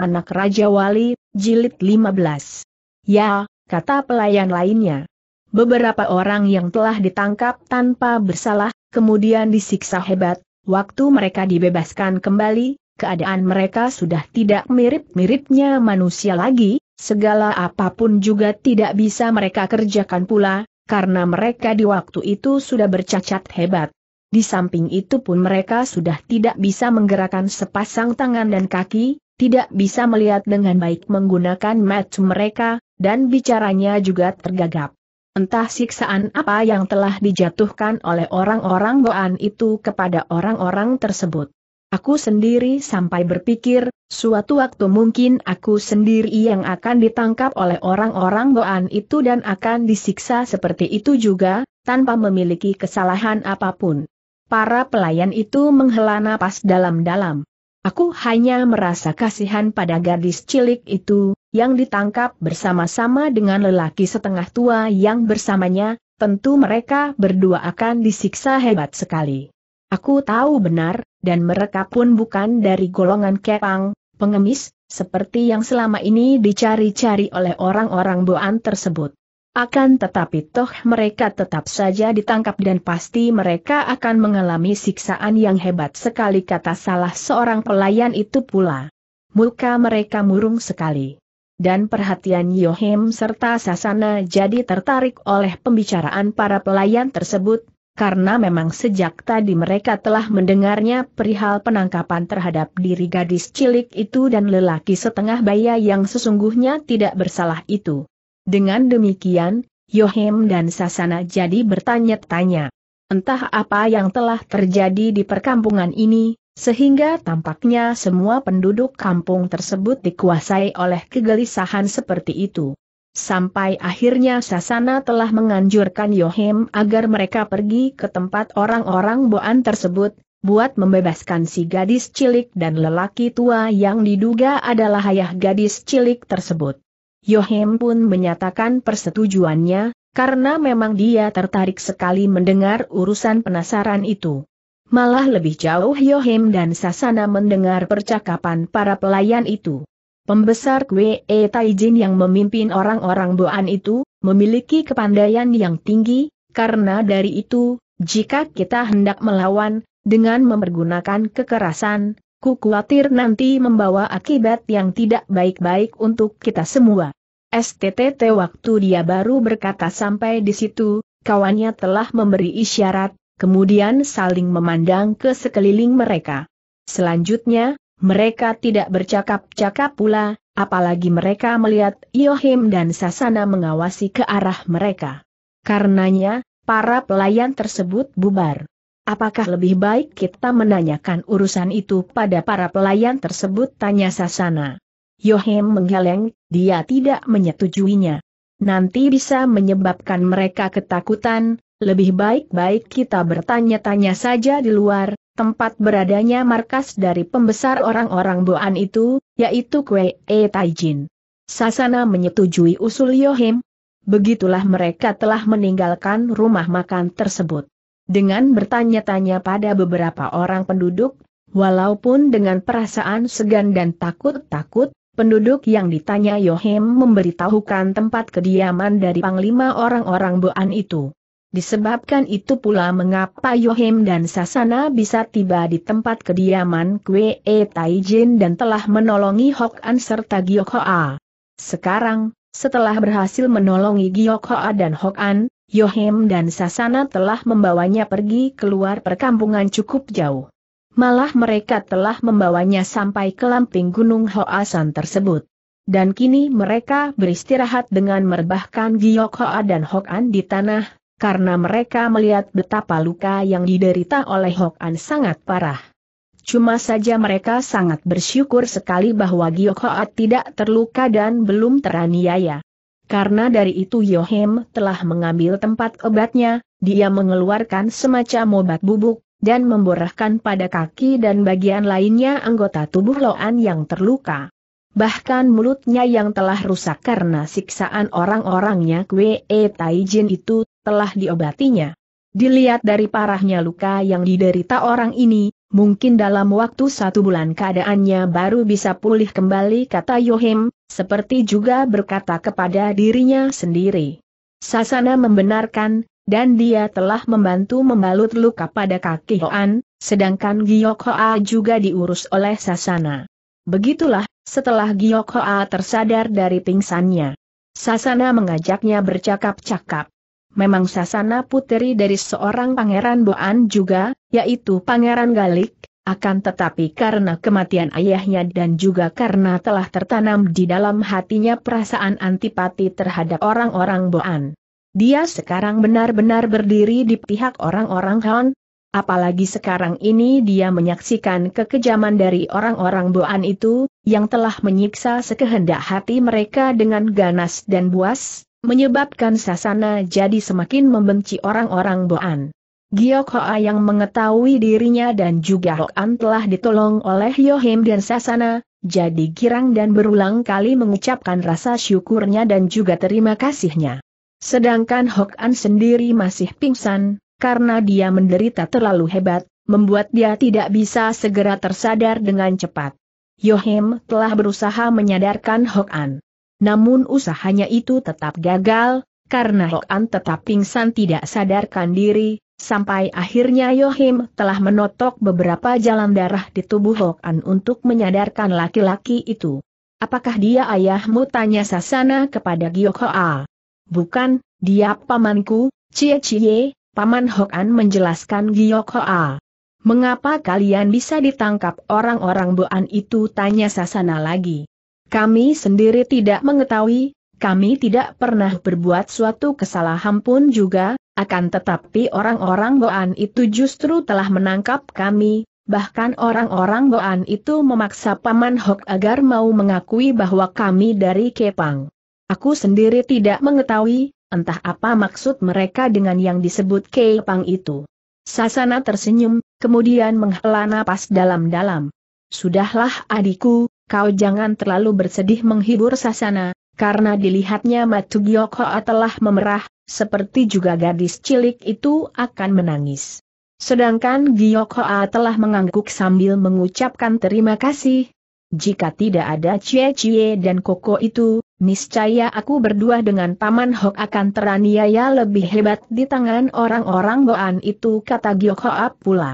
Anak Raja Wali, Jilid 15. Ya, kata pelayan lainnya. Beberapa orang yang telah ditangkap tanpa bersalah, kemudian disiksa hebat, waktu mereka dibebaskan kembali, keadaan mereka sudah tidak mirip-miripnya manusia lagi, segala apapun juga tidak bisa mereka kerjakan pula, karena mereka di waktu itu sudah bercacat hebat. Di samping itu pun mereka sudah tidak bisa menggerakkan sepasang tangan dan kaki, tidak bisa melihat dengan baik menggunakan match mereka, dan bicaranya juga tergagap. Entah siksaan apa yang telah dijatuhkan oleh orang-orang Goan itu kepada orang-orang tersebut. Aku sendiri sampai berpikir, suatu waktu mungkin aku sendiri yang akan ditangkap oleh orang-orang Goan itu dan akan disiksa seperti itu juga, tanpa memiliki kesalahan apapun. Para pelayan itu menghela napas dalam-dalam. Aku hanya merasa kasihan pada gadis cilik itu, yang ditangkap bersama-sama dengan lelaki setengah tua yang bersamanya, tentu mereka berdua akan disiksa hebat sekali. Aku tahu benar, dan mereka pun bukan dari golongan kepang, pengemis, seperti yang selama ini dicari-cari oleh orang-orang Boan tersebut. Akan tetapi toh mereka tetap saja ditangkap dan pasti mereka akan mengalami siksaan yang hebat sekali kata salah seorang pelayan itu pula. Muka mereka murung sekali. Dan perhatian Yohem serta Sasana jadi tertarik oleh pembicaraan para pelayan tersebut, karena memang sejak tadi mereka telah mendengarnya perihal penangkapan terhadap diri gadis cilik itu dan lelaki setengah baya yang sesungguhnya tidak bersalah itu. Dengan demikian, Yohem dan Sasana jadi bertanya-tanya. Entah apa yang telah terjadi di perkampungan ini, sehingga tampaknya semua penduduk kampung tersebut dikuasai oleh kegelisahan seperti itu. Sampai akhirnya Sasana telah menganjurkan Yohem agar mereka pergi ke tempat orang-orang Boan tersebut, buat membebaskan si gadis cilik dan lelaki tua yang diduga adalah ayah gadis cilik tersebut. Yohem pun menyatakan persetujuannya, karena memang dia tertarik sekali mendengar urusan penasaran itu. Malah lebih jauh Yohem dan Sasana mendengar percakapan para pelayan itu. Pembesar Kwe e Taijin yang memimpin orang-orang Boan itu, memiliki kepandaian yang tinggi, karena dari itu, jika kita hendak melawan, dengan mempergunakan kekerasan, Ku khawatir nanti membawa akibat yang tidak baik-baik untuk kita semua. STTT waktu dia baru berkata sampai di situ, kawannya telah memberi isyarat, kemudian saling memandang ke sekeliling mereka. Selanjutnya, mereka tidak bercakap-cakap pula, apalagi mereka melihat Yohim dan Sasana mengawasi ke arah mereka. Karenanya, para pelayan tersebut bubar. Apakah lebih baik kita menanyakan urusan itu pada para pelayan tersebut? Tanya Sasana. Yohem menggeleng, dia tidak menyetujuinya. Nanti bisa menyebabkan mereka ketakutan, lebih baik-baik kita bertanya-tanya saja di luar, tempat beradanya markas dari pembesar orang-orang Boan itu, yaitu Kwe E Taijin. Sasana menyetujui usul Yohem. Begitulah mereka telah meninggalkan rumah makan tersebut dengan bertanya-tanya pada beberapa orang penduduk, walaupun dengan perasaan segan dan takut-takut, penduduk yang ditanya Yohem memberitahukan tempat kediaman dari panglima orang-orang Boan itu. Disebabkan itu pula mengapa Yohem dan Sasana bisa tiba di tempat kediaman Kwe E Taijin dan telah menolongi Hok An serta Giok Sekarang, setelah berhasil menolongi Giok dan Hok An, Yohem dan Sasana telah membawanya pergi keluar perkampungan cukup jauh. Malah mereka telah membawanya sampai ke lamping gunung Hoasan tersebut. Dan kini mereka beristirahat dengan merebahkan Giyok Hoa dan Hokan di tanah, karena mereka melihat betapa luka yang diderita oleh Hokan sangat parah. Cuma saja mereka sangat bersyukur sekali bahwa Hoa tidak terluka dan belum teraniaya. Karena dari itu Yohem telah mengambil tempat obatnya, dia mengeluarkan semacam obat bubuk, dan memborahkan pada kaki dan bagian lainnya anggota tubuh Loan yang terluka. Bahkan mulutnya yang telah rusak karena siksaan orang-orangnya Kwe e Taijin itu, telah diobatinya. Dilihat dari parahnya luka yang diderita orang ini, mungkin dalam waktu satu bulan keadaannya baru bisa pulih kembali kata Yohem, seperti juga berkata kepada dirinya sendiri. Sasana membenarkan, dan dia telah membantu membalut luka pada kaki Hoan, sedangkan Giyok Hoa juga diurus oleh Sasana. Begitulah, setelah Giyok Hoa tersadar dari pingsannya. Sasana mengajaknya bercakap-cakap. Memang Sasana putri dari seorang pangeran Boan juga, yaitu Pangeran Galik, akan tetapi karena kematian ayahnya dan juga karena telah tertanam di dalam hatinya perasaan antipati terhadap orang-orang Boan. Dia sekarang benar-benar berdiri di pihak orang-orang Han, apalagi sekarang ini dia menyaksikan kekejaman dari orang-orang Boan itu, yang telah menyiksa sekehendak hati mereka dengan ganas dan buas, menyebabkan Sasana jadi semakin membenci orang-orang Boan. Giok Hoa yang mengetahui dirinya dan juga An telah ditolong oleh Yohim dan Sasana, jadi girang dan berulang kali mengucapkan rasa syukurnya dan juga terima kasihnya. Sedangkan Hokan sendiri masih pingsan, karena dia menderita terlalu hebat, membuat dia tidak bisa segera tersadar dengan cepat. Yohim telah berusaha menyadarkan Hokan. Namun usahanya itu tetap gagal, karena Hokan tetap pingsan tidak sadarkan diri, Sampai akhirnya Yohim telah menotok beberapa jalan darah di tubuh Hokan untuk menyadarkan laki-laki itu. Apakah dia ayahmu? Tanya Sasana kepada Gyokoa. Bukan, dia pamanku, Cie Cie, Paman Hokan menjelaskan Gyokoa. Mengapa kalian bisa ditangkap orang-orang Boan itu? Tanya Sasana lagi. Kami sendiri tidak mengetahui, kami tidak pernah berbuat suatu kesalahan pun juga, akan tetapi orang-orang Goan itu justru telah menangkap kami, bahkan orang-orang Goan itu memaksa Paman Hok agar mau mengakui bahwa kami dari Kepang. Aku sendiri tidak mengetahui, entah apa maksud mereka dengan yang disebut Kepang itu. Sasana tersenyum, kemudian menghela napas dalam-dalam. Sudahlah adikku, kau jangan terlalu bersedih menghibur Sasana, karena dilihatnya Matugyoko telah memerah, seperti juga gadis cilik itu akan menangis. Sedangkan Giyok Hoa telah mengangguk sambil mengucapkan terima kasih. Jika tidak ada Cie Cie dan Koko itu, niscaya aku berdua dengan Paman Hok akan teraniaya lebih hebat di tangan orang-orang Boan itu kata Giyok Hoa pula.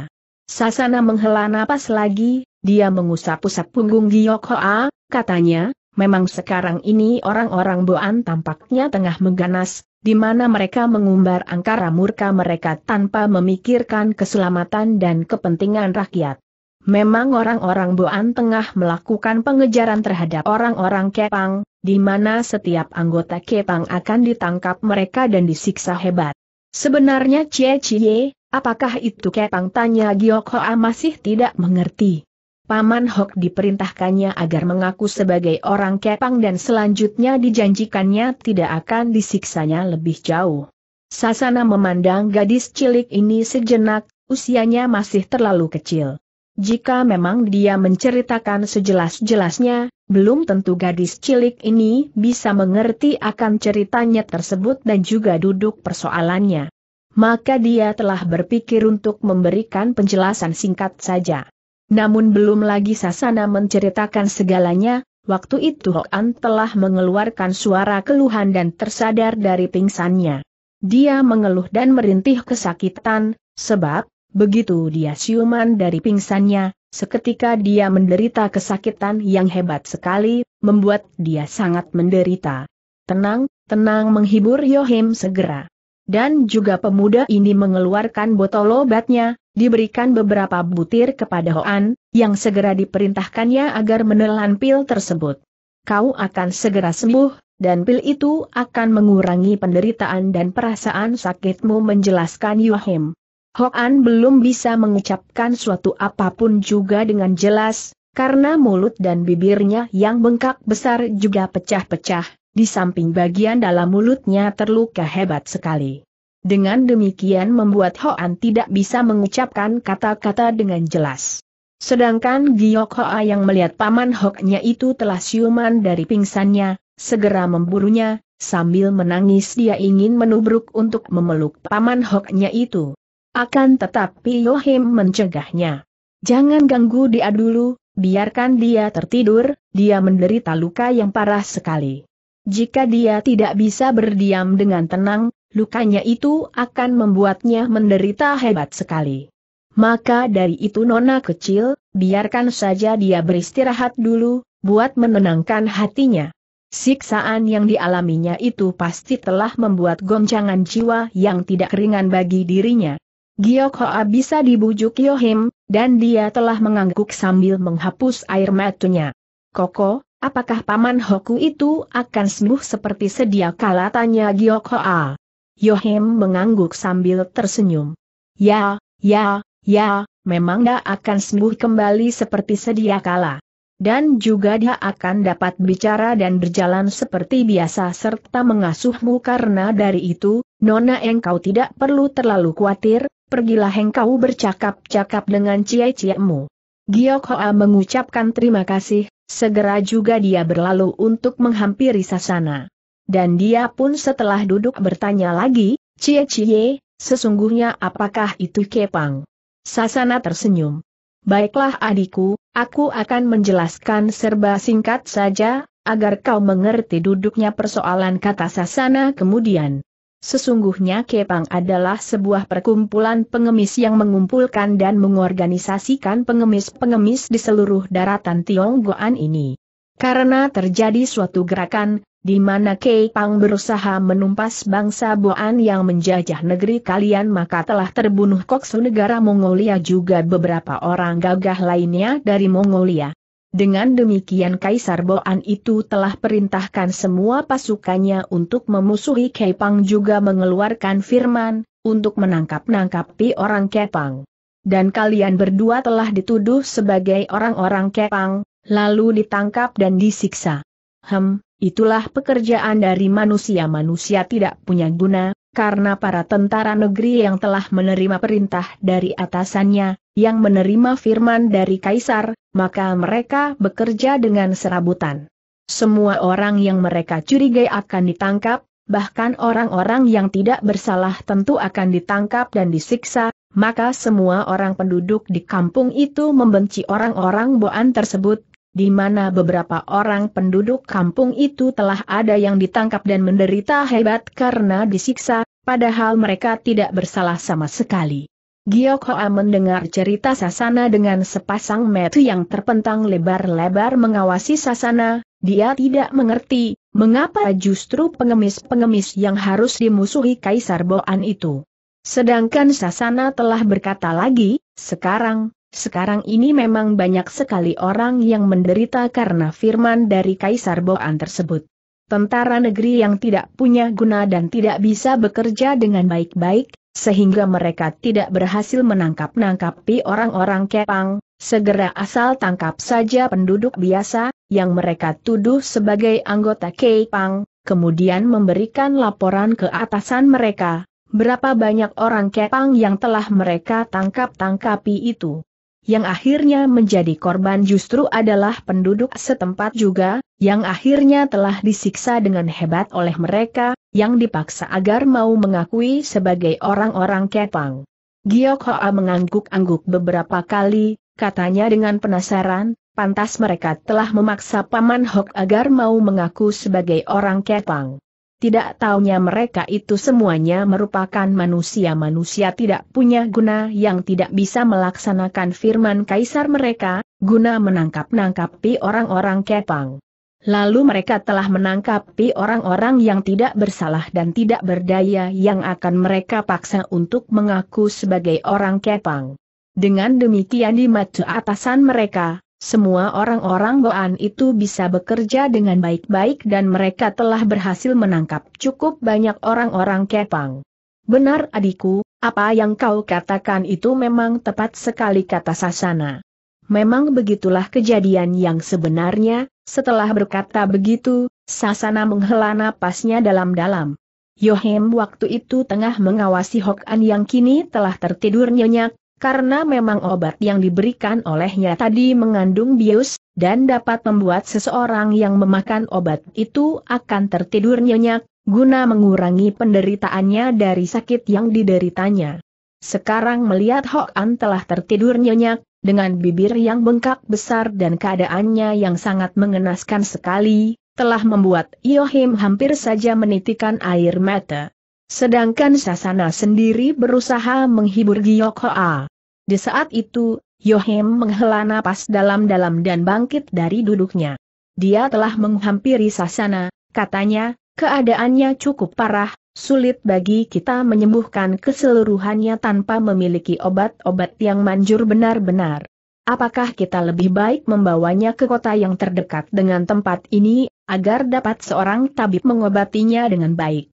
Sasana menghela napas lagi, dia mengusap-usap punggung Giyok Hoa, katanya, Memang sekarang ini orang-orang Boan tampaknya tengah mengganas, di mana mereka mengumbar angkara murka mereka tanpa memikirkan keselamatan dan kepentingan rakyat. Memang orang-orang Boan tengah melakukan pengejaran terhadap orang-orang Kepang, di mana setiap anggota Kepang akan ditangkap mereka dan disiksa hebat. Sebenarnya Cie Cie, apakah itu Kepang tanya Giyok masih tidak mengerti. Paman Hok diperintahkannya agar mengaku sebagai orang kepang dan selanjutnya dijanjikannya tidak akan disiksanya lebih jauh. Sasana memandang gadis cilik ini sejenak, usianya masih terlalu kecil. Jika memang dia menceritakan sejelas-jelasnya, belum tentu gadis cilik ini bisa mengerti akan ceritanya tersebut dan juga duduk persoalannya. Maka dia telah berpikir untuk memberikan penjelasan singkat saja. Namun belum lagi Sasana menceritakan segalanya, waktu itu oh. An telah mengeluarkan suara keluhan dan tersadar dari pingsannya. Dia mengeluh dan merintih kesakitan, sebab, begitu dia siuman dari pingsannya, seketika dia menderita kesakitan yang hebat sekali, membuat dia sangat menderita. Tenang, tenang menghibur Yohim segera. Dan juga pemuda ini mengeluarkan botol obatnya, diberikan beberapa butir kepada Hoan, yang segera diperintahkannya agar menelan pil tersebut. Kau akan segera sembuh, dan pil itu akan mengurangi penderitaan dan perasaan sakitmu menjelaskan Yohim. Hoan belum bisa mengucapkan suatu apapun juga dengan jelas, karena mulut dan bibirnya yang bengkak besar juga pecah-pecah, di samping bagian dalam mulutnya terluka hebat sekali. Dengan demikian membuat Hoan tidak bisa mengucapkan kata-kata dengan jelas. Sedangkan Giok Hoa yang melihat paman Hoknya itu telah siuman dari pingsannya, segera memburunya, sambil menangis dia ingin menubruk untuk memeluk paman Hoknya itu. Akan tetapi Yohim mencegahnya. Jangan ganggu dia dulu, biarkan dia tertidur, dia menderita luka yang parah sekali. Jika dia tidak bisa berdiam dengan tenang, lukanya itu akan membuatnya menderita hebat sekali. Maka dari itu nona kecil, biarkan saja dia beristirahat dulu, buat menenangkan hatinya. Siksaan yang dialaminya itu pasti telah membuat goncangan jiwa yang tidak ringan bagi dirinya. Giok Hoa bisa dibujuk Yohim, dan dia telah mengangguk sambil menghapus air matanya. Koko, apakah Paman Hoku itu akan sembuh seperti sedia kala tanya Giok Hoa? Yohem mengangguk sambil tersenyum. Ya, ya, ya, memang dia akan sembuh kembali seperti sedia kala. Dan juga dia akan dapat bicara dan berjalan seperti biasa serta mengasuhmu karena dari itu, Nona engkau tidak perlu terlalu khawatir, pergilah engkau bercakap-cakap dengan cie-ciemu. Giok Hoa mengucapkan terima kasih, segera juga dia berlalu untuk menghampiri sasana dan dia pun setelah duduk bertanya lagi, Cie Cie, sesungguhnya apakah itu Kepang? Sasana tersenyum. Baiklah adikku, aku akan menjelaskan serba singkat saja, agar kau mengerti duduknya persoalan kata Sasana kemudian. Sesungguhnya Kepang adalah sebuah perkumpulan pengemis yang mengumpulkan dan mengorganisasikan pengemis-pengemis di seluruh daratan Tionggoan ini. Karena terjadi suatu gerakan, di mana Kei Pang berusaha menumpas bangsa Boan yang menjajah negeri kalian maka telah terbunuh Koksu negara Mongolia juga beberapa orang gagah lainnya dari Mongolia. Dengan demikian Kaisar Boan itu telah perintahkan semua pasukannya untuk memusuhi Kei Pang juga mengeluarkan firman, untuk menangkap-nangkapi orang Kepang. Dan kalian berdua telah dituduh sebagai orang-orang Kepang, lalu ditangkap dan disiksa. Hem, Itulah pekerjaan dari manusia-manusia tidak punya guna, karena para tentara negeri yang telah menerima perintah dari atasannya, yang menerima firman dari kaisar, maka mereka bekerja dengan serabutan. Semua orang yang mereka curigai akan ditangkap, bahkan orang-orang yang tidak bersalah tentu akan ditangkap dan disiksa, maka semua orang penduduk di kampung itu membenci orang-orang Boan tersebut, di mana beberapa orang penduduk kampung itu telah ada yang ditangkap dan menderita hebat karena disiksa, padahal mereka tidak bersalah sama sekali. Giok Hoa mendengar cerita Sasana dengan sepasang metu yang terpentang lebar-lebar mengawasi Sasana, dia tidak mengerti, mengapa justru pengemis-pengemis yang harus dimusuhi Kaisar Boan itu. Sedangkan Sasana telah berkata lagi, sekarang, sekarang ini memang banyak sekali orang yang menderita karena firman dari Kaisar Boan tersebut. Tentara negeri yang tidak punya guna dan tidak bisa bekerja dengan baik-baik, sehingga mereka tidak berhasil menangkap-nangkapi orang-orang kepang, segera asal tangkap saja penduduk biasa, yang mereka tuduh sebagai anggota kepang, kemudian memberikan laporan ke atasan mereka, berapa banyak orang kepang yang telah mereka tangkap-tangkapi itu yang akhirnya menjadi korban justru adalah penduduk setempat juga, yang akhirnya telah disiksa dengan hebat oleh mereka, yang dipaksa agar mau mengakui sebagai orang-orang Kepang. Giok Hoa mengangguk-angguk beberapa kali, katanya dengan penasaran, pantas mereka telah memaksa Paman Hok agar mau mengaku sebagai orang Kepang. Tidak taunya mereka itu semuanya merupakan manusia-manusia tidak punya guna yang tidak bisa melaksanakan firman kaisar mereka, guna menangkap-nangkapi orang-orang kepang. Lalu mereka telah menangkapi orang-orang yang tidak bersalah dan tidak berdaya yang akan mereka paksa untuk mengaku sebagai orang kepang. Dengan demikian di mata atasan mereka, semua orang-orang Boan itu bisa bekerja dengan baik-baik dan mereka telah berhasil menangkap cukup banyak orang-orang Kepang. Benar adikku, apa yang kau katakan itu memang tepat sekali kata Sasana. Memang begitulah kejadian yang sebenarnya, setelah berkata begitu, Sasana menghela napasnya dalam-dalam. Yohem waktu itu tengah mengawasi Hokan yang kini telah tertidur nyenyak, karena memang obat yang diberikan olehnya tadi mengandung bius, dan dapat membuat seseorang yang memakan obat itu akan tertidur nyenyak, guna mengurangi penderitaannya dari sakit yang dideritanya. Sekarang melihat Hok An telah tertidur nyenyak, dengan bibir yang bengkak besar dan keadaannya yang sangat mengenaskan sekali, telah membuat Yohim hampir saja menitikan air mata. Sedangkan Sasana sendiri berusaha menghibur Giyok Hoa. Di saat itu, Yohem menghela napas dalam-dalam dan bangkit dari duduknya. Dia telah menghampiri Sasana, katanya, keadaannya cukup parah, sulit bagi kita menyembuhkan keseluruhannya tanpa memiliki obat-obat yang manjur benar-benar. Apakah kita lebih baik membawanya ke kota yang terdekat dengan tempat ini, agar dapat seorang tabib mengobatinya dengan baik?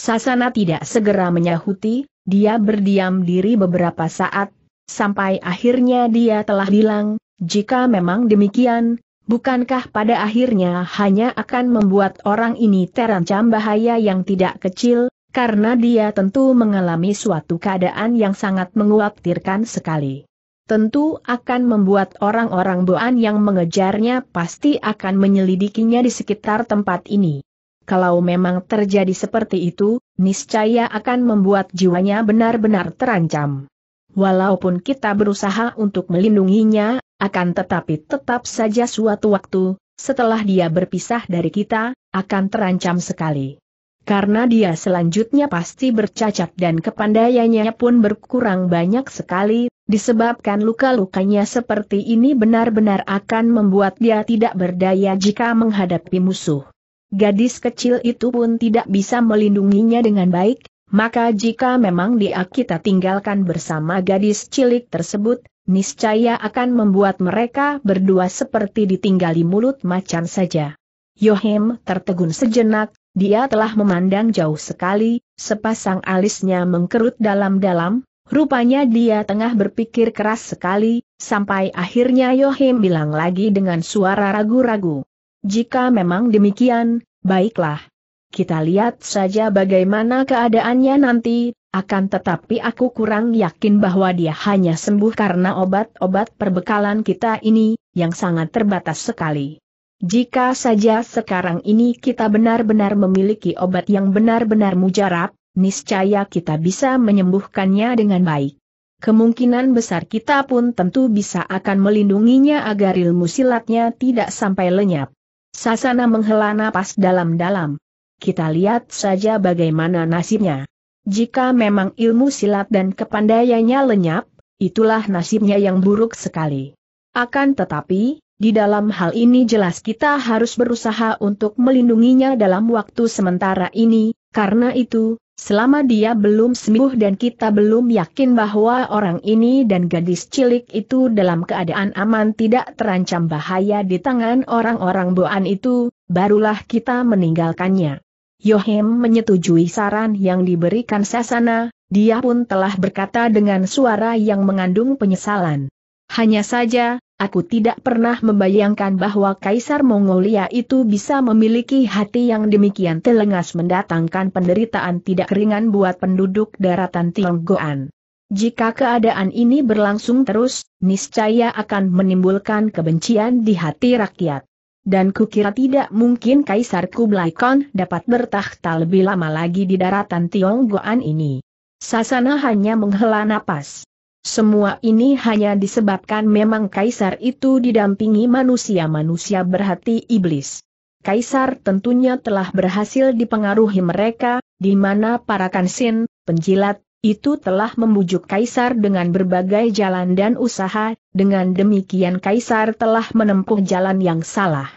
Sasana tidak segera menyahuti, dia berdiam diri beberapa saat, sampai akhirnya dia telah bilang, jika memang demikian, bukankah pada akhirnya hanya akan membuat orang ini terancam bahaya yang tidak kecil, karena dia tentu mengalami suatu keadaan yang sangat menguatirkan sekali. Tentu akan membuat orang-orang Boan yang mengejarnya pasti akan menyelidikinya di sekitar tempat ini kalau memang terjadi seperti itu, niscaya akan membuat jiwanya benar-benar terancam. Walaupun kita berusaha untuk melindunginya, akan tetapi tetap saja suatu waktu, setelah dia berpisah dari kita, akan terancam sekali. Karena dia selanjutnya pasti bercacat dan kepandaiannya pun berkurang banyak sekali, disebabkan luka-lukanya seperti ini benar-benar akan membuat dia tidak berdaya jika menghadapi musuh. Gadis kecil itu pun tidak bisa melindunginya dengan baik, maka jika memang dia kita tinggalkan bersama gadis cilik tersebut, niscaya akan membuat mereka berdua seperti ditinggali mulut macan saja. Yohem tertegun sejenak, dia telah memandang jauh sekali, sepasang alisnya mengkerut dalam-dalam, Rupanya dia tengah berpikir keras sekali, sampai akhirnya Yohem bilang lagi dengan suara ragu-ragu. Jika memang demikian, baiklah. Kita lihat saja bagaimana keadaannya nanti, akan tetapi aku kurang yakin bahwa dia hanya sembuh karena obat-obat perbekalan kita ini, yang sangat terbatas sekali. Jika saja sekarang ini kita benar-benar memiliki obat yang benar-benar mujarab, niscaya kita bisa menyembuhkannya dengan baik. Kemungkinan besar kita pun tentu bisa akan melindunginya agar ilmu silatnya tidak sampai lenyap. Sasana menghela napas dalam-dalam. Kita lihat saja bagaimana nasibnya. Jika memang ilmu silat dan kepandaiannya lenyap, itulah nasibnya yang buruk sekali. Akan tetapi, di dalam hal ini jelas kita harus berusaha untuk melindunginya dalam waktu sementara ini, karena itu, Selama dia belum sembuh dan kita belum yakin bahwa orang ini dan gadis cilik itu dalam keadaan aman tidak terancam bahaya di tangan orang-orang boan itu, barulah kita meninggalkannya. Yohem menyetujui saran yang diberikan Sasana, dia pun telah berkata dengan suara yang mengandung penyesalan. Hanya saja, Aku tidak pernah membayangkan bahwa Kaisar Mongolia itu bisa memiliki hati yang demikian telengas mendatangkan penderitaan tidak ringan buat penduduk daratan Tionggoan. Jika keadaan ini berlangsung terus, niscaya akan menimbulkan kebencian di hati rakyat. Dan kukira tidak mungkin Kaisar Kublai Khan dapat bertahta lebih lama lagi di daratan Tionggoan ini. Sasana hanya menghela napas. Semua ini hanya disebabkan memang kaisar itu didampingi manusia-manusia berhati iblis. Kaisar tentunya telah berhasil dipengaruhi mereka, di mana para kansin, penjilat, itu telah membujuk kaisar dengan berbagai jalan dan usaha, dengan demikian kaisar telah menempuh jalan yang salah.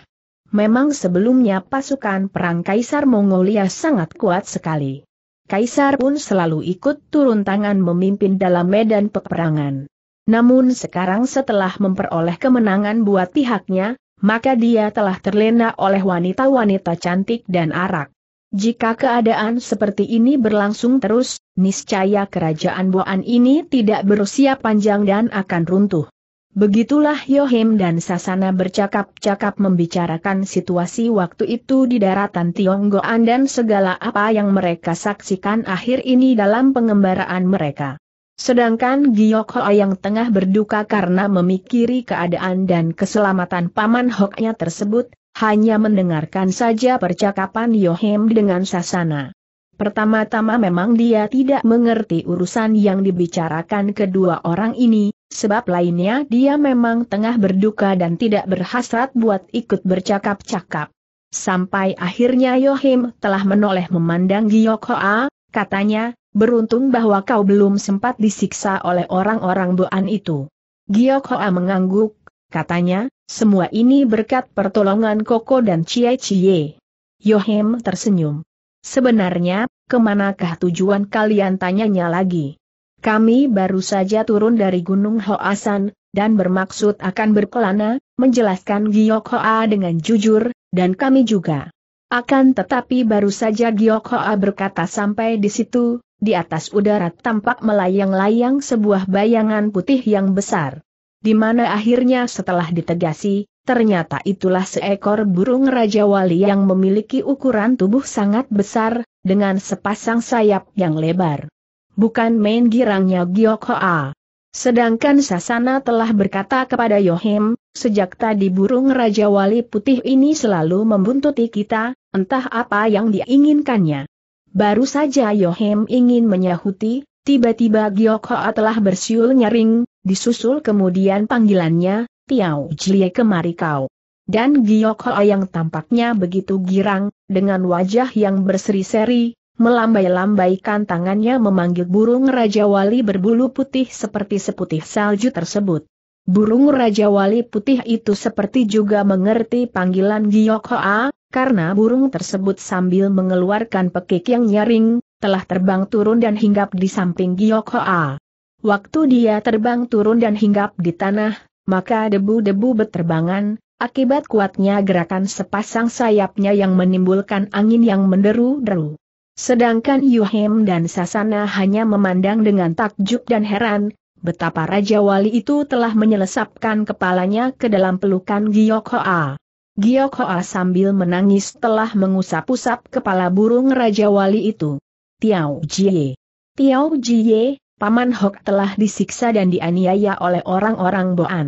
Memang sebelumnya pasukan perang kaisar Mongolia sangat kuat sekali. Kaisar pun selalu ikut turun tangan memimpin dalam medan peperangan. Namun sekarang setelah memperoleh kemenangan buat pihaknya, maka dia telah terlena oleh wanita-wanita cantik dan arak. Jika keadaan seperti ini berlangsung terus, niscaya kerajaan Boan ini tidak berusia panjang dan akan runtuh. Begitulah Yohim dan Sasana bercakap-cakap membicarakan situasi waktu itu di daratan Tionggoan dan segala apa yang mereka saksikan akhir ini dalam pengembaraan mereka. Sedangkan Giyok Hoa yang tengah berduka karena memikiri keadaan dan keselamatan paman Hoknya tersebut, hanya mendengarkan saja percakapan Yohim dengan Sasana. Pertama-tama memang dia tidak mengerti urusan yang dibicarakan kedua orang ini, sebab lainnya dia memang tengah berduka dan tidak berhasrat buat ikut bercakap-cakap. Sampai akhirnya Yohim telah menoleh memandang Giyok Hoa, katanya, beruntung bahwa kau belum sempat disiksa oleh orang-orang Boan itu. Giyok Hoa mengangguk, katanya, semua ini berkat pertolongan Koko dan Chie Chie. Yohim tersenyum. Sebenarnya, kemanakah tujuan kalian tanyanya lagi? Kami baru saja turun dari Gunung Hoasan, dan bermaksud akan berkelana, menjelaskan Giok Hoa dengan jujur, dan kami juga. Akan tetapi baru saja Giok Hoa berkata sampai di situ, di atas udara tampak melayang-layang sebuah bayangan putih yang besar. Di mana akhirnya setelah ditegasi, ternyata itulah seekor burung Raja Wali yang memiliki ukuran tubuh sangat besar, dengan sepasang sayap yang lebar. Bukan main girangnya Giok Hoa. Sedangkan Sasana telah berkata kepada Yohim, sejak tadi burung Raja Wali putih ini selalu membuntuti kita, entah apa yang diinginkannya. Baru saja Yohim ingin menyahuti, tiba-tiba Giok Hoa telah bersiul nyaring, disusul kemudian panggilannya, Tiao Jie kemari kau. Dan Giok Hoa yang tampaknya begitu girang, dengan wajah yang berseri-seri, melambai-lambaikan tangannya memanggil burung Raja Wali berbulu putih seperti seputih salju tersebut. Burung Raja Wali putih itu seperti juga mengerti panggilan Giok Hoa, karena burung tersebut sambil mengeluarkan pekik yang nyaring, telah terbang turun dan hinggap di samping Giok Hoa. Waktu dia terbang turun dan hinggap di tanah, maka debu-debu beterbangan, akibat kuatnya gerakan sepasang sayapnya yang menimbulkan angin yang menderu-deru. Sedangkan Yuhem dan Sasana hanya memandang dengan takjub dan heran, betapa Raja Wali itu telah menyelesapkan kepalanya ke dalam pelukan Giyok Hoa. Giyok Hoa sambil menangis telah mengusap-usap kepala burung Raja Wali itu. Tiao Jie. Tiao Jie, Paman Hok telah disiksa dan dianiaya oleh orang-orang Boan.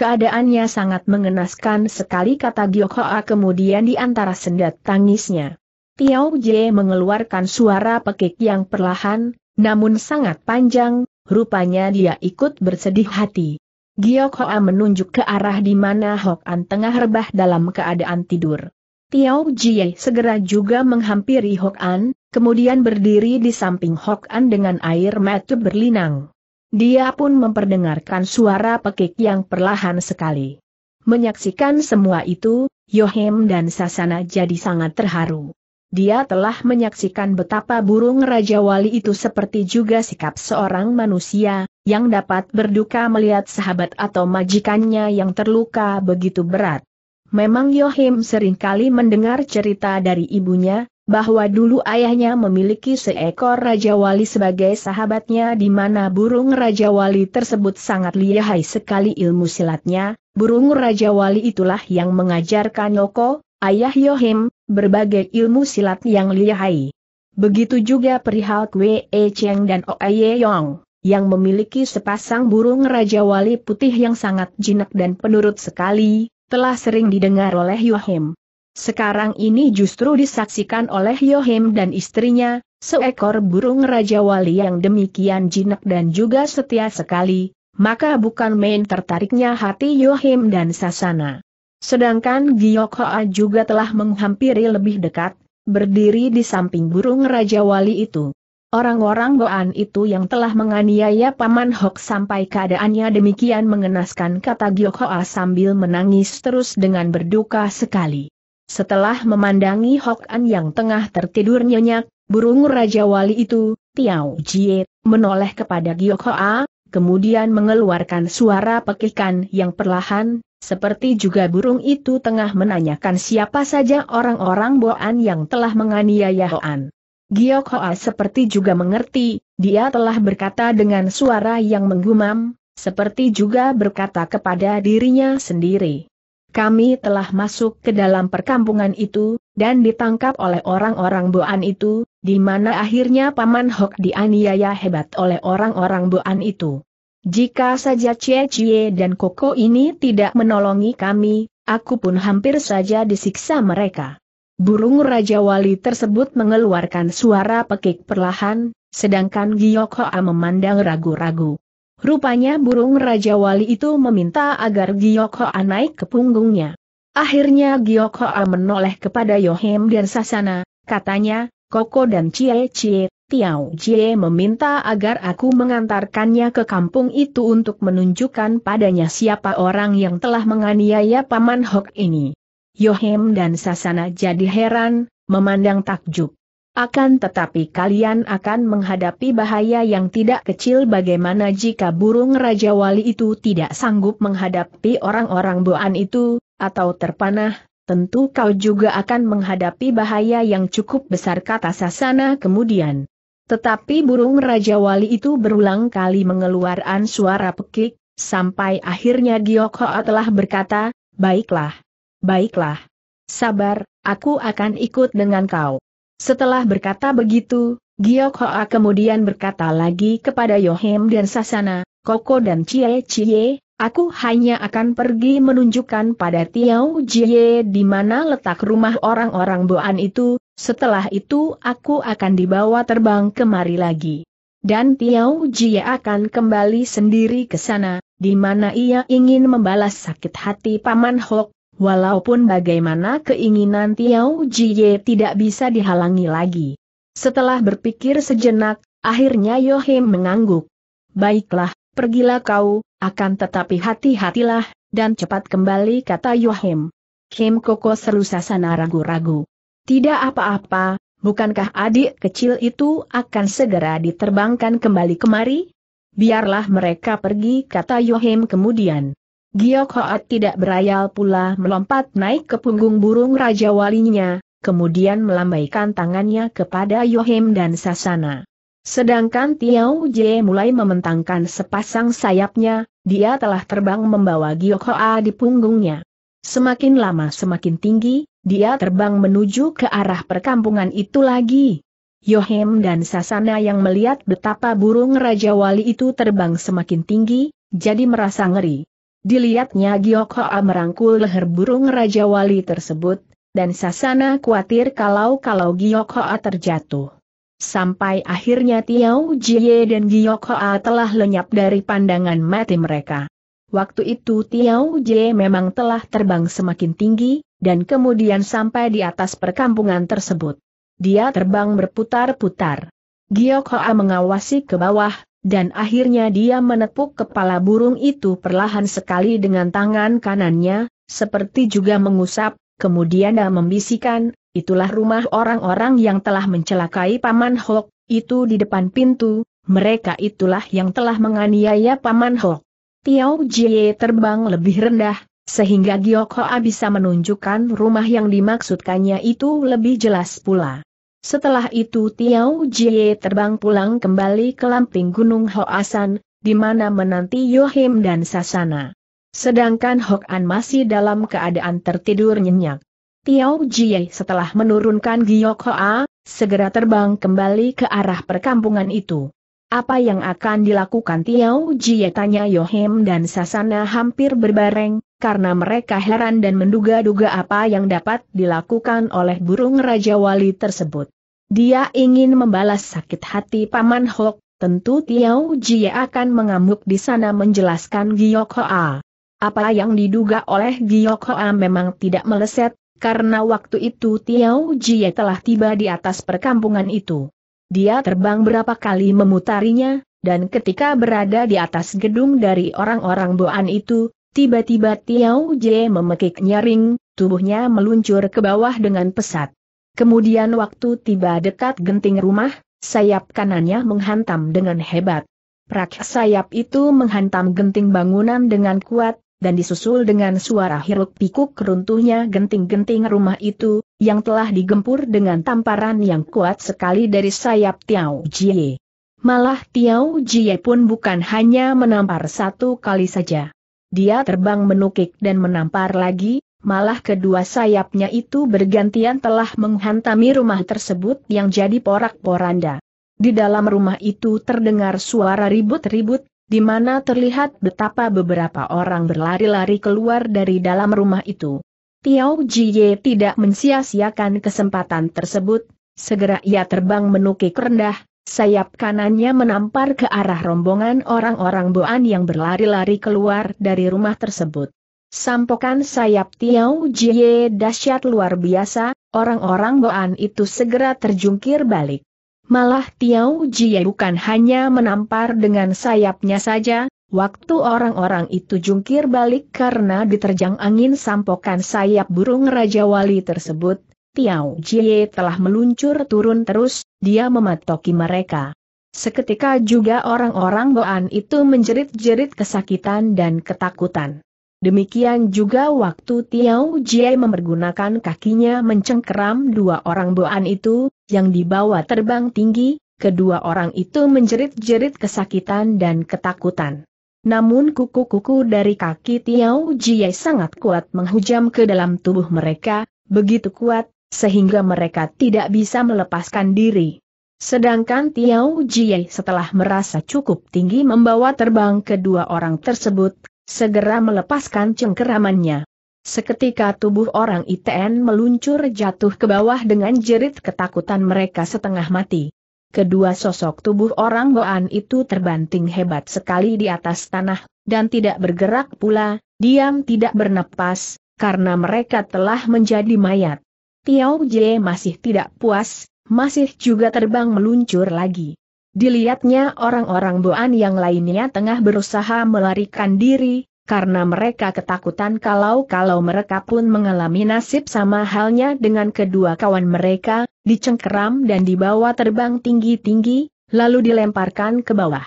Keadaannya sangat mengenaskan sekali kata Giok Hoa kemudian di antara sendat tangisnya. Tiao Jie mengeluarkan suara pekik yang perlahan, namun sangat panjang, rupanya dia ikut bersedih hati. Giok Hoa menunjuk ke arah di mana Hok An tengah rebah dalam keadaan tidur. Tiao Jie segera juga menghampiri Hok An, kemudian berdiri di samping Hok An dengan air mata berlinang. Dia pun memperdengarkan suara pekik yang perlahan sekali. Menyaksikan semua itu, Yohem dan Sasana jadi sangat terharu. Dia telah menyaksikan betapa burung Raja Wali itu seperti juga sikap seorang manusia, yang dapat berduka melihat sahabat atau majikannya yang terluka begitu berat. Memang Yohim seringkali mendengar cerita dari ibunya, bahwa dulu ayahnya memiliki seekor Raja Wali sebagai sahabatnya di mana burung Raja Wali tersebut sangat lihai sekali ilmu silatnya, burung Raja Wali itulah yang mengajarkan Yoko, ayah Yohim, berbagai ilmu silat yang lihai. Begitu juga perihal Kwe E Cheng dan Oye e Yong, yang memiliki sepasang burung Raja Wali putih yang sangat jinak dan penurut sekali, telah sering didengar oleh Yohim. Sekarang ini justru disaksikan oleh Yohim dan istrinya, seekor burung Raja Wali yang demikian jinak dan juga setia sekali, maka bukan main tertariknya hati Yohim dan Sasana. Sedangkan Giyok Hoa juga telah menghampiri lebih dekat, berdiri di samping burung Raja Wali itu. Orang-orang Goan itu yang telah menganiaya Paman Hok sampai keadaannya demikian mengenaskan kata Giyok Hoa sambil menangis terus dengan berduka sekali. Setelah memandangi Hok An yang tengah tertidur nyenyak, burung Raja Wali itu, Tiao Jie, menoleh kepada Giok Hoa, kemudian mengeluarkan suara pekikan yang perlahan, seperti juga burung itu tengah menanyakan siapa saja orang-orang Boan yang telah menganiaya Hoan. Giok Hoa seperti juga mengerti, dia telah berkata dengan suara yang menggumam, seperti juga berkata kepada dirinya sendiri. Kami telah masuk ke dalam perkampungan itu, dan ditangkap oleh orang-orang Boan itu, di mana akhirnya Paman Hok dianiaya hebat oleh orang-orang Boan itu. Jika saja Cie Cie dan Koko ini tidak menolongi kami, aku pun hampir saja disiksa mereka. Burung Raja Wali tersebut mengeluarkan suara pekik perlahan, sedangkan Giyokoa memandang ragu-ragu. Rupanya burung Raja Wali itu meminta agar Giok naik ke punggungnya. Akhirnya Giok menoleh kepada Yohem dan Sasana, katanya, Koko dan Cie Cie, tiau Cie meminta agar aku mengantarkannya ke kampung itu untuk menunjukkan padanya siapa orang yang telah menganiaya Paman Hok ini. Yohem dan Sasana jadi heran, memandang takjub. Akan tetapi kalian akan menghadapi bahaya yang tidak kecil bagaimana jika burung Raja Wali itu tidak sanggup menghadapi orang-orang Boan itu, atau terpanah, tentu kau juga akan menghadapi bahaya yang cukup besar kata Sasana kemudian. Tetapi burung Raja Wali itu berulang kali mengeluarkan suara pekik, sampai akhirnya Gioko telah berkata, Baiklah, baiklah, sabar, aku akan ikut dengan kau. Setelah berkata begitu, Giok Hoa kemudian berkata lagi kepada Yohem dan Sasana, Koko dan Cie Cie, aku hanya akan pergi menunjukkan pada Tiao Jie di mana letak rumah orang-orang Boan itu, setelah itu aku akan dibawa terbang kemari lagi. Dan Tiao Jie akan kembali sendiri ke sana, di mana ia ingin membalas sakit hati Paman Hok, Walaupun bagaimana keinginan Tiau Jie tidak bisa dihalangi lagi. Setelah berpikir sejenak, akhirnya Yohim mengangguk. Baiklah, pergilah kau, akan tetapi hati-hatilah, dan cepat kembali kata Yohim. Kim Koko seru sasana ragu-ragu. Tidak apa-apa, bukankah adik kecil itu akan segera diterbangkan kembali kemari? Biarlah mereka pergi kata Yohim kemudian. Giok Hoat tidak berayal pula melompat naik ke punggung burung Raja Walinya, kemudian melambaikan tangannya kepada Yohim dan Sasana. Sedangkan Tiau Jie mulai mementangkan sepasang sayapnya, dia telah terbang membawa Giok Hoa di punggungnya. Semakin lama semakin tinggi, dia terbang menuju ke arah perkampungan itu lagi. Yohem dan Sasana yang melihat betapa burung Raja Wali itu terbang semakin tinggi, jadi merasa ngeri. Dilihatnya Giok Hoa merangkul leher burung Raja Wali tersebut, dan Sasana khawatir kalau-kalau Giok Hoa terjatuh. Sampai akhirnya Tiau Jie dan Giok Hoa telah lenyap dari pandangan mati mereka. Waktu itu Tiau Jie memang telah terbang semakin tinggi, dan kemudian sampai di atas perkampungan tersebut. Dia terbang berputar-putar. Giok Hoa mengawasi ke bawah, dan akhirnya dia menepuk kepala burung itu perlahan sekali dengan tangan kanannya, seperti juga mengusap, kemudian dia membisikkan, itulah rumah orang-orang yang telah mencelakai Paman Hok, itu di depan pintu, mereka itulah yang telah menganiaya Paman Hok. Tiao Jie terbang lebih rendah, sehingga Giok Hoa bisa menunjukkan rumah yang dimaksudkannya itu lebih jelas pula. Setelah itu Tiao Jie terbang pulang kembali ke lamping Gunung Hoasan, di mana menanti Yohim dan Sasana. Sedangkan Hok An masih dalam keadaan tertidur nyenyak. Tiao Jie setelah menurunkan Giok Hoa, segera terbang kembali ke arah perkampungan itu. Apa yang akan dilakukan Tiao Jie tanya Yohim dan Sasana hampir berbareng, karena mereka heran dan menduga-duga apa yang dapat dilakukan oleh burung Raja Wali tersebut. Dia ingin membalas sakit hati Paman Hok, tentu Tiao Jie akan mengamuk di sana menjelaskan Giyok Hoa. Apa yang diduga oleh Giyok Hoa memang tidak meleset, karena waktu itu Tiao Jie telah tiba di atas perkampungan itu. Dia terbang berapa kali memutarinya, dan ketika berada di atas gedung dari orang-orang Boan itu, tiba-tiba Tiao Jie memekik nyaring, tubuhnya meluncur ke bawah dengan pesat. Kemudian waktu tiba dekat genting rumah, sayap kanannya menghantam dengan hebat. Prak sayap itu menghantam genting bangunan dengan kuat, dan disusul dengan suara hiruk pikuk keruntuhnya genting-genting rumah itu, yang telah digempur dengan tamparan yang kuat sekali dari sayap Tiao Jie. Malah Tiao Jie pun bukan hanya menampar satu kali saja. Dia terbang menukik dan menampar lagi, Malah kedua sayapnya itu bergantian telah menghantami rumah tersebut yang jadi porak-poranda. Di dalam rumah itu terdengar suara ribut-ribut, di mana terlihat betapa beberapa orang berlari-lari keluar dari dalam rumah itu. Tiao Jie tidak mensia-siakan kesempatan tersebut, segera ia terbang menukik rendah, sayap kanannya menampar ke arah rombongan orang-orang Boan yang berlari-lari keluar dari rumah tersebut. Sampokan sayap Tiau Jie dahsyat luar biasa, orang-orang Boan itu segera terjungkir balik. Malah Tiau Jie bukan hanya menampar dengan sayapnya saja, waktu orang-orang itu jungkir balik karena diterjang angin sampokan sayap burung Raja Wali tersebut, Tiau Jie telah meluncur turun terus, dia mematoki mereka. Seketika juga orang-orang Boan itu menjerit-jerit kesakitan dan ketakutan. Demikian juga waktu Tiao Jie mempergunakan kakinya mencengkeram dua orang boan itu, yang dibawa terbang tinggi, kedua orang itu menjerit-jerit kesakitan dan ketakutan. Namun kuku-kuku dari kaki Tiao Jie sangat kuat menghujam ke dalam tubuh mereka, begitu kuat, sehingga mereka tidak bisa melepaskan diri. Sedangkan Tiao Jie setelah merasa cukup tinggi membawa terbang kedua orang tersebut, Segera melepaskan cengkeramannya. Seketika tubuh orang ITN meluncur jatuh ke bawah dengan jerit ketakutan mereka setengah mati. Kedua sosok tubuh orang Goan itu terbanting hebat sekali di atas tanah, dan tidak bergerak pula, diam tidak bernapas, karena mereka telah menjadi mayat. Tiao Jie masih tidak puas, masih juga terbang meluncur lagi. Dilihatnya orang-orang Boan yang lainnya tengah berusaha melarikan diri, karena mereka ketakutan kalau-kalau mereka pun mengalami nasib sama halnya dengan kedua kawan mereka, dicengkeram dan dibawa terbang tinggi-tinggi, lalu dilemparkan ke bawah.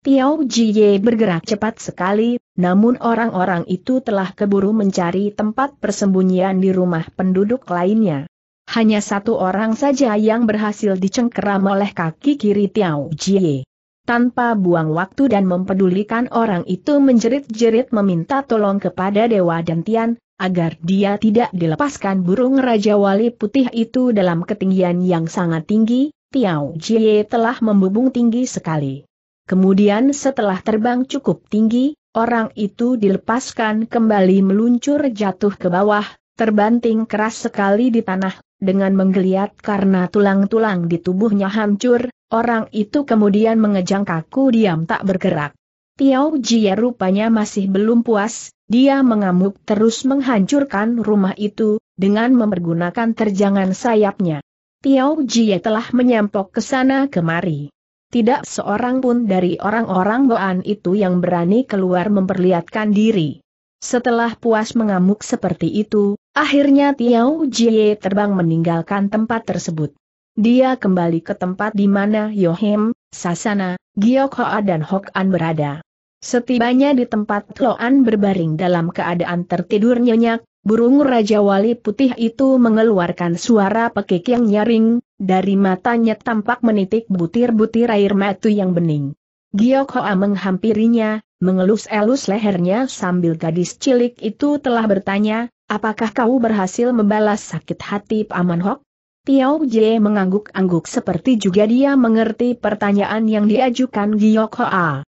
Tiao Jie bergerak cepat sekali, namun orang-orang itu telah keburu mencari tempat persembunyian di rumah penduduk lainnya hanya satu orang saja yang berhasil dicengkeram oleh kaki kiri Tiao Jie. Tanpa buang waktu dan mempedulikan orang itu menjerit-jerit meminta tolong kepada Dewa dan agar dia tidak dilepaskan burung Raja Wali Putih itu dalam ketinggian yang sangat tinggi, Tiao Jie telah membubung tinggi sekali. Kemudian setelah terbang cukup tinggi, orang itu dilepaskan kembali meluncur jatuh ke bawah, terbanting keras sekali di tanah, dengan menggeliat karena tulang-tulang di tubuhnya hancur, orang itu kemudian mengejang kaku diam tak bergerak. Tiao Jie rupanya masih belum puas, dia mengamuk terus menghancurkan rumah itu, dengan mempergunakan terjangan sayapnya. Tiao Jie telah menyampok ke sana kemari. Tidak seorang pun dari orang-orang Boan itu yang berani keluar memperlihatkan diri. Setelah puas mengamuk seperti itu, akhirnya Tiao Jie terbang meninggalkan tempat tersebut. Dia kembali ke tempat di mana Yohem, Sasana, Hoa dan Hok An berada. Setibanya di tempat Loan berbaring dalam keadaan tertidur nyenyak, burung Raja Wali Putih itu mengeluarkan suara pekik yang nyaring, dari matanya tampak menitik butir-butir air matu yang bening. Hoa menghampirinya, mengelus-elus lehernya sambil gadis cilik itu telah bertanya, apakah kau berhasil membalas sakit hati Paman Hok? Tiao Jie mengangguk-angguk seperti juga dia mengerti pertanyaan yang diajukan Giyok Hoa.